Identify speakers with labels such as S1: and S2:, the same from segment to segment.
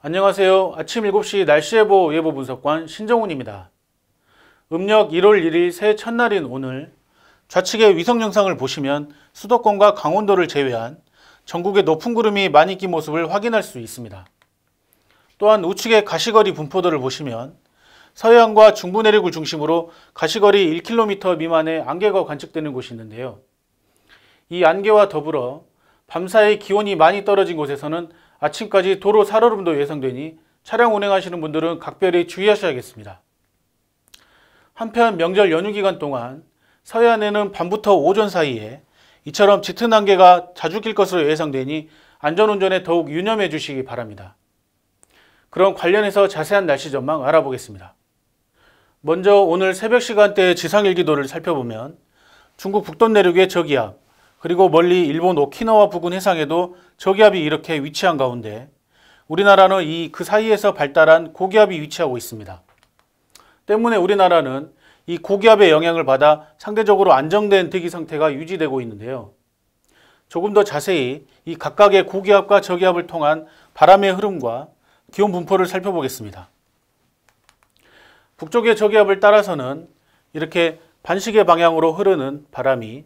S1: 안녕하세요. 아침 7시 날씨 예보 예보 분석관 신정훈입니다. 음력 1월 1일 새해 첫날인 오늘 좌측의 위성 영상을 보시면 수도권과 강원도를 제외한 전국의 높은 구름이 많이 낀 모습을 확인할 수 있습니다. 또한 우측의 가시거리 분포도를 보시면 서해안과 중부 내륙을 중심으로 가시거리 1km 미만의 안개가 관측되는 곳이 있는데요. 이 안개와 더불어 밤사이 기온이 많이 떨어진 곳에서는 아침까지 도로 살얼음도 예상되니 차량 운행하시는 분들은 각별히 주의하셔야겠습니다. 한편 명절 연휴 기간 동안 서해안에는 밤부터 오전 사이에 이처럼 짙은 안개가 자주 낄 것으로 예상되니 안전운전에 더욱 유념해 주시기 바랍니다. 그럼 관련해서 자세한 날씨 전망 알아보겠습니다. 먼저 오늘 새벽 시간대의 지상일기도를 살펴보면 중국 북동 내륙의 저기압, 그리고 멀리 일본 오키나와 부근 해상에도 저기압이 이렇게 위치한 가운데 우리나라는 이 그 사이에서 발달한 고기압이 위치하고 있습니다. 때문에 우리나라는 이 고기압의 영향을 받아 상대적으로 안정된 대기 상태가 유지되고 있는데요. 조금 더 자세히 이 각각의 고기압과 저기압을 통한 바람의 흐름과 기온 분포를 살펴보겠습니다. 북쪽의 저기압을 따라서는 이렇게 반시계 방향으로 흐르는 바람이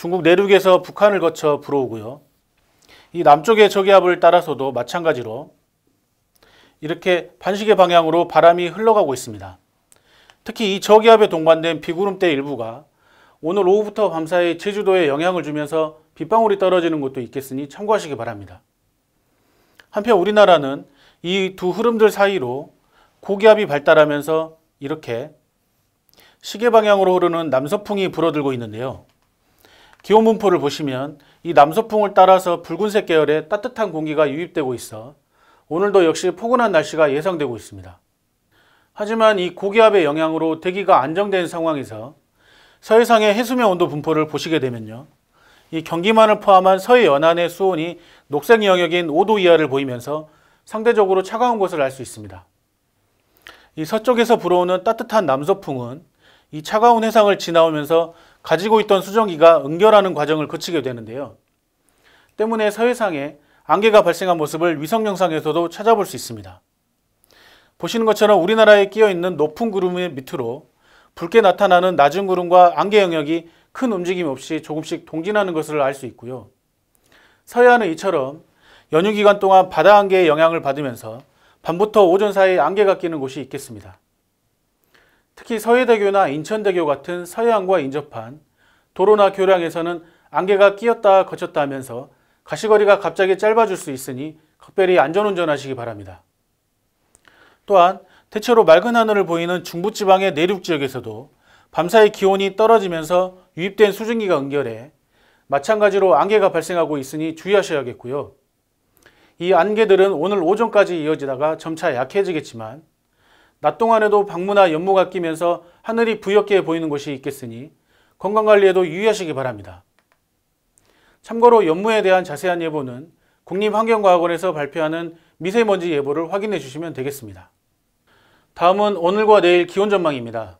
S1: 중국 내륙에서 북한을 거쳐 불어오고요. 이 남쪽의 저기압을 따라서도 마찬가지로 이렇게 반시계 방향으로 바람이 흘러가고 있습니다. 특히 이 저기압에 동반된 비구름대 일부가 오늘 오후부터 밤사이 제주도에 영향을 주면서 빗방울이 떨어지는 것도 있겠으니 참고하시기 바랍니다. 한편 우리나라는 이 두 흐름들 사이로 고기압이 발달하면서 이렇게 시계 방향으로 흐르는 남서풍이 불어들고 있는데요. 기온 분포를 보시면 이 남서풍을 따라서 붉은색 계열의 따뜻한 공기가 유입되고 있어 오늘도 역시 포근한 날씨가 예상되고 있습니다. 하지만 이 고기압의 영향으로 대기가 안정된 상황에서 서해상의 해수면 온도 분포를 보시게 되면요. 이 경기만을 포함한 서해 연안의 수온이 녹색 영역인 5도 이하를 보이면서 상대적으로 차가운 것을 알 수 있습니다. 이 서쪽에서 불어오는 따뜻한 남서풍은 이 차가운 해상을 지나오면서 가지고 있던 수정기가 응결하는 과정을 거치게 되는데요. 때문에 서해상에 안개가 발생한 모습을 위성 영상에서도 찾아볼 수 있습니다. 보시는 것처럼 우리나라에 끼어 있는 높은 구름의 밑으로 붉게 나타나는 낮은 구름과 안개 영역이 큰 움직임 없이 조금씩 동진하는 것을 알 수 있고요. 서해안은 이처럼 연휴 기간 동안 바다 안개의 영향을 받으면서 밤부터 오전 사이 안개가 끼는 곳이 있겠습니다. 특히 서해대교나 인천대교 같은 서해안과 인접한 도로나 교량에서는 안개가 끼었다 거쳤다 하면서 가시거리가 갑자기 짧아질 수 있으니 각별히 안전운전하시기 바랍니다. 또한 대체로 맑은 하늘을 보이는 중부지방의 내륙지역에서도 밤사이 기온이 떨어지면서 유입된 수증기가 응결해 마찬가지로 안개가 발생하고 있으니 주의하셔야겠고요. 이 안개들은 오늘 오전까지 이어지다가 점차 약해지겠지만 낮 동안에도 방문나 연무가 끼면서 하늘이 부옇게 보이는 곳이 있겠으니 건강관리에도 유의하시기 바랍니다. 참고로 연무에 대한 자세한 예보는 국립환경과학원에서 발표하는 미세먼지 예보를 확인해 주시면 되겠습니다. 다음은 오늘과 내일 기온 전망입니다.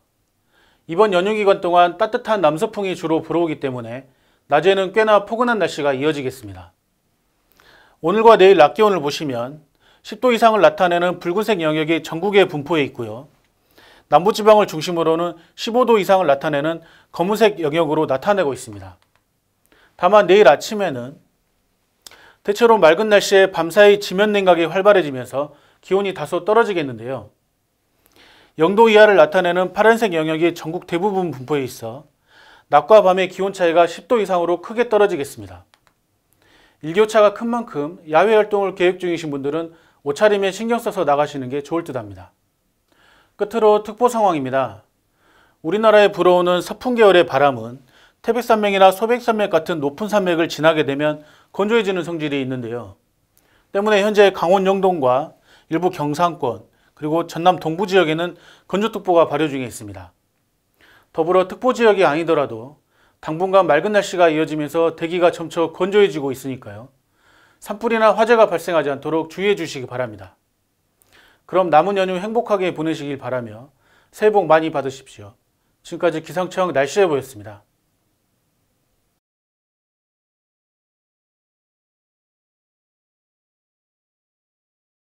S1: 이번 연휴 기간 동안 따뜻한 남서풍이 주로 불어오기 때문에 낮에는 꽤나 포근한 날씨가 이어지겠습니다. 오늘과 내일 낮 기온을 보시면 10도 이상을 나타내는 붉은색 영역이 전국에 분포해 있고요. 남부지방을 중심으로는 15도 이상을 나타내는 검은색 영역으로 나타내고 있습니다. 다만 내일 아침에는 대체로 맑은 날씨에 밤사이 지면 냉각이 활발해지면서 기온이 다소 떨어지겠는데요. 0도 이하를 나타내는 파란색 영역이 전국 대부분 분포해 있어 낮과 밤의 기온 차이가 10도 이상으로 크게 떨어지겠습니다. 일교차가 큰 만큼 야외 활동을 계획 중이신 분들은 옷차림에 신경 써서 나가시는 게 좋을 듯 합니다. 끝으로 특보 상황입니다. 우리나라에 불어오는 서풍 계열의 바람은 태백산맥이나 소백산맥 같은 높은 산맥을 지나게 되면 건조해지는 성질이 있는데요. 때문에 현재 강원 영동과 일부 경상권 그리고 전남 동부 지역에는 건조특보가 발효 중에 있습니다. 더불어 특보 지역이 아니더라도 당분간 맑은 날씨가 이어지면서 대기가 점차 건조해지고 있으니까요. 산불이나 화재가 발생하지 않도록 주의해 주시기 바랍니다. 그럼 남은 연휴 행복하게 보내시길 바라며 새해 복 많이 받으십시오. 지금까지 기상청 날씨 예보였습니다.